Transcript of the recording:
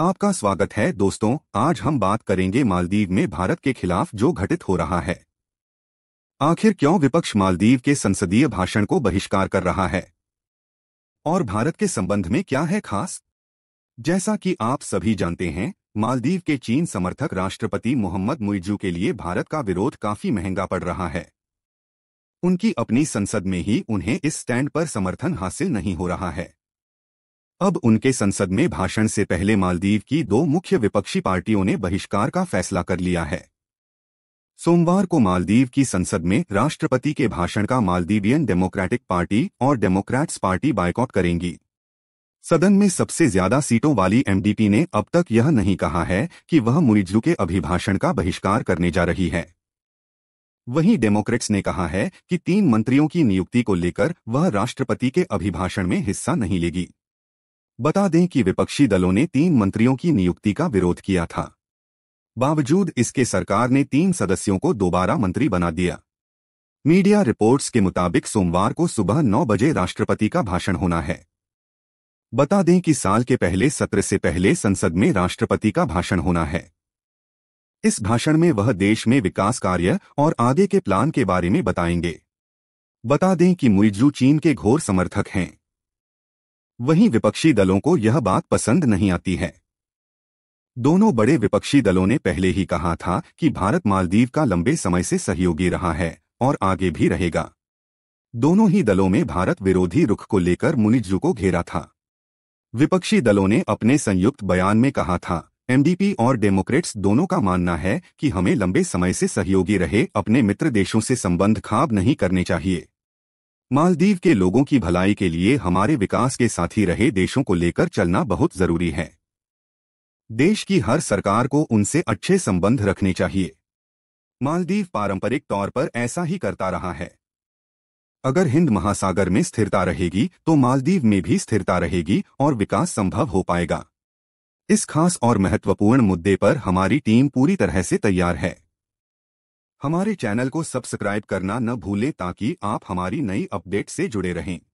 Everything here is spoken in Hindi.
आपका स्वागत है दोस्तों आज हम बात करेंगे मालदीव में भारत के खिलाफ जो घटित हो रहा है आखिर क्यों विपक्ष मालदीव के संसदीय भाषण को बहिष्कार कर रहा है और भारत के संबंध में क्या है खास जैसा कि आप सभी जानते हैं मालदीव के चीन समर्थक राष्ट्रपति मोहम्मद मुइजू के लिए भारत का विरोध काफी महंगा पड़ रहा है उनकी अपनी संसद में ही उन्हें इस स्टैंड पर समर्थन हासिल नहीं हो रहा है अब उनके संसद में भाषण से पहले मालदीव की दो मुख्य विपक्षी पार्टियों ने बहिष्कार का फैसला कर लिया है सोमवार को मालदीव की संसद में राष्ट्रपति के भाषण का मालदीवियन डेमोक्रेटिक पार्टी और डेमोक्रेट्स पार्टी बायकॉट करेंगी सदन में सबसे ज्यादा सीटों वाली एमडीपी ने अब तक यह नहीं कहा है कि वह मुरिजलू के अभिभाषण का बहिष्कार करने जा रही है वहीं डेमोक्रेट्स ने कहा है कि तीन मंत्रियों की नियुक्ति को लेकर वह राष्ट्रपति के अभिभाषण में हिस्सा नहीं लेगी बता दें कि विपक्षी दलों ने तीन मंत्रियों की नियुक्ति का विरोध किया था बावजूद इसके सरकार ने तीन सदस्यों को दोबारा मंत्री बना दिया मीडिया रिपोर्ट्स के मुताबिक सोमवार को सुबह नौ बजे राष्ट्रपति का भाषण होना है बता दें कि साल के पहले सत्र से पहले संसद में राष्ट्रपति का भाषण होना है इस भाषण में वह देश में विकास कार्य और आगे के प्लान के बारे में बताएंगे बता दें कि मुइजू चीन के घोर समर्थक हैं वहीं विपक्षी दलों को यह बात पसंद नहीं आती है दोनों बड़े विपक्षी दलों ने पहले ही कहा था कि भारत मालदीव का लंबे समय से सहयोगी रहा है और आगे भी रहेगा दोनों ही दलों में भारत विरोधी रुख को लेकर मुनिजू को घेरा था विपक्षी दलों ने अपने संयुक्त बयान में कहा था एमडीपी और डेमोक्रेट्स दोनों का मानना है कि हमें लंबे समय से सहयोगी रहे अपने मित्र देशों से संबंध खाब नहीं करने चाहिए मालदीव के लोगों की भलाई के लिए हमारे विकास के साथी रहे देशों को लेकर चलना बहुत जरूरी है देश की हर सरकार को उनसे अच्छे संबंध रखने चाहिए मालदीव पारंपरिक तौर पर ऐसा ही करता रहा है अगर हिंद महासागर में स्थिरता रहेगी तो मालदीव में भी स्थिरता रहेगी और विकास संभव हो पाएगा इस खास और महत्वपूर्ण मुद्दे पर हमारी टीम पूरी तरह से तैयार है हमारे चैनल को सब्सक्राइब करना न भूलें ताकि आप हमारी नई अपडेट से जुड़े रहें